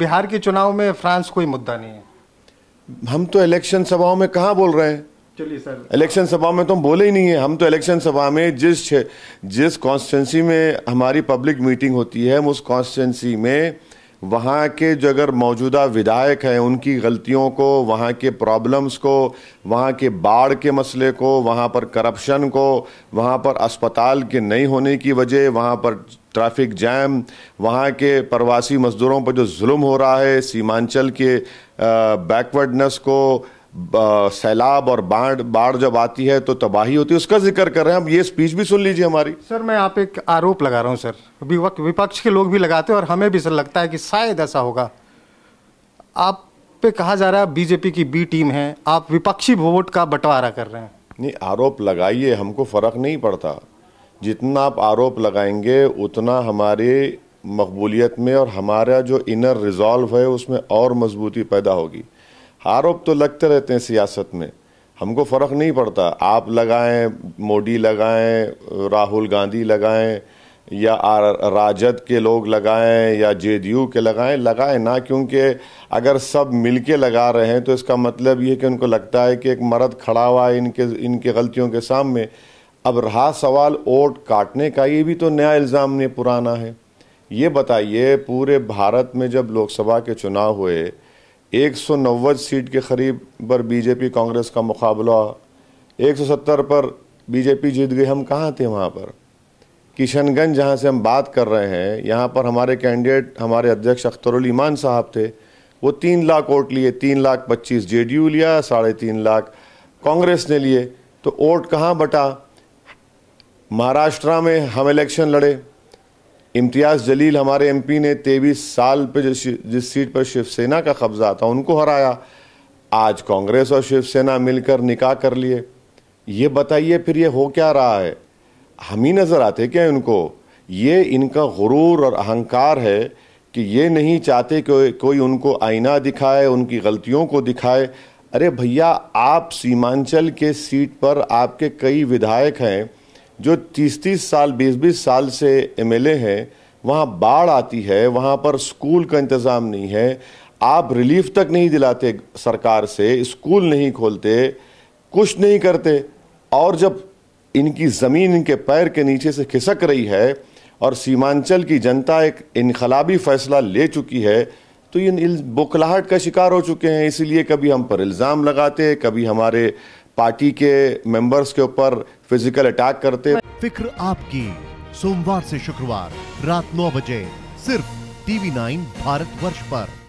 बिहार के चुनाव में फ्रांस कोई मुद्दा नहीं है हम तो इलेक्शन सभाओं में कहा बोल रहे हैं चलिए सर इलेक्शन सभा में तो हम बोले ही नहीं है हम तो इलेक्शन सभा में जिस जिस कॉन्स्टिटेंसी में हमारी पब्लिक मीटिंग होती है हम उस कॉन्स्टिटेंसी में वहाँ के जो अगर मौजूदा विधायक हैं उनकी गलतियों को वहाँ के प्रॉब्लम्स को वहाँ के बाढ़ के मसले को वहाँ पर करप्शन को वहाँ पर अस्पताल के नहीं होने की वजह वहाँ पर ट्रैफिक जैम वहाँ के प्रवासी मज़दूरों पर जो जुल्म हो रहा है सीमांचल के बैकवर्डनेस को सैलाब और बाढ़ बाढ़ जब आती है तो तबाही होती है उसका जिक्र कर रहे हैं अब ये स्पीच भी सुन लीजिए हमारी सर मैं आप एक आरोप लगा रहा हूँ सर विपक्ष के लोग भी लगाते हैं और हमें भी सर लगता है कि शायद ऐसा होगा आप पे कहा जा रहा है बीजेपी की बी टीम है आप विपक्षी वोट का बंटवारा कर रहे हैं नहीं आरोप लगाइए हमको फ़र्क नहीं पड़ता जितना आप आरोप लगाएंगे उतना हमारे मकबूलियत में और हमारा जो इनर रिजॉल्व है उसमें और मजबूती पैदा होगी आरोप तो लगते रहते हैं सियासत में हमको फ़र्क नहीं पड़ता आप लगाएं मोदी लगाएं राहुल गांधी लगाएं या राजद के लोग लगाएं या जेडीयू के लगाएं लगाएं ना क्योंकि अगर सब मिलके लगा रहे हैं तो इसका मतलब ये कि उनको लगता है कि एक मर्द खड़ा हुआ है इनके इनके गलतियों के सामने अब रहा सवाल वोट काटने का ये भी तो नया इल्ज़ाम नहीं पुराना है ये बताइए पूरे भारत में जब लोकसभा के चुनाव हुए एक सौ नब्बे सीट के करीब पर बीजेपी कांग्रेस का मुकाबला एक सौ सत्तर पर बीजेपी जीत गई हम कहाँ थे वहाँ पर किशनगंज जहाँ से हम बात कर रहे हैं यहाँ पर हमारे कैंडिडेट हमारे अध्यक्ष अख्तरुल ईमान साहब थे वो तीन लाख वोट लिए तीन लाख पच्चीस जे डी यू लिया साढ़े तीन लाख कांग्रेस ने लिए तो वोट कहाँ बटा महाराष्ट्र में हम इलेक्शन लड़े इम्तियाज़ जलील हमारे एमपी ने तेईस साल पे जिस जिस सीट पर शिवसेना का कब्ज़ा था उनको हराया आज कांग्रेस और शिवसेना मिलकर निकाह कर लिए ये बताइए फिर ये हो क्या रहा है हम ही नज़र आते क्या उनको ये इनका गुरूर और अहंकार है कि ये नहीं चाहते कि कोई उनको आईना दिखाए उनकी गलतियों को दिखाए अरे भैया आप सीमांचल के सीट पर आपके कई विधायक हैं जो तीस तीस साल बीस बीस साल से ए हैं वहाँ बाढ़ आती है वहाँ पर स्कूल का इंतज़ाम नहीं है आप रिलीफ तक नहीं दिलाते सरकार से स्कूल नहीं खोलते कुछ नहीं करते और जब इनकी ज़मीन इनके पैर के नीचे से खिसक रही है और सीमांचल की जनता एक इनकलाबी फैसला ले चुकी है तो ये बुखलाहट का शिकार हो चुके हैं इसीलिए कभी हम पर इल्ज़ाम लगाते कभी हमारे पार्टी के मेंबर्स के ऊपर फिजिकल अटैक करते फिक्र आपकी सोमवार से शुक्रवार रात नौ बजे सिर्फ टीवी नाइन भारत वर्ष पर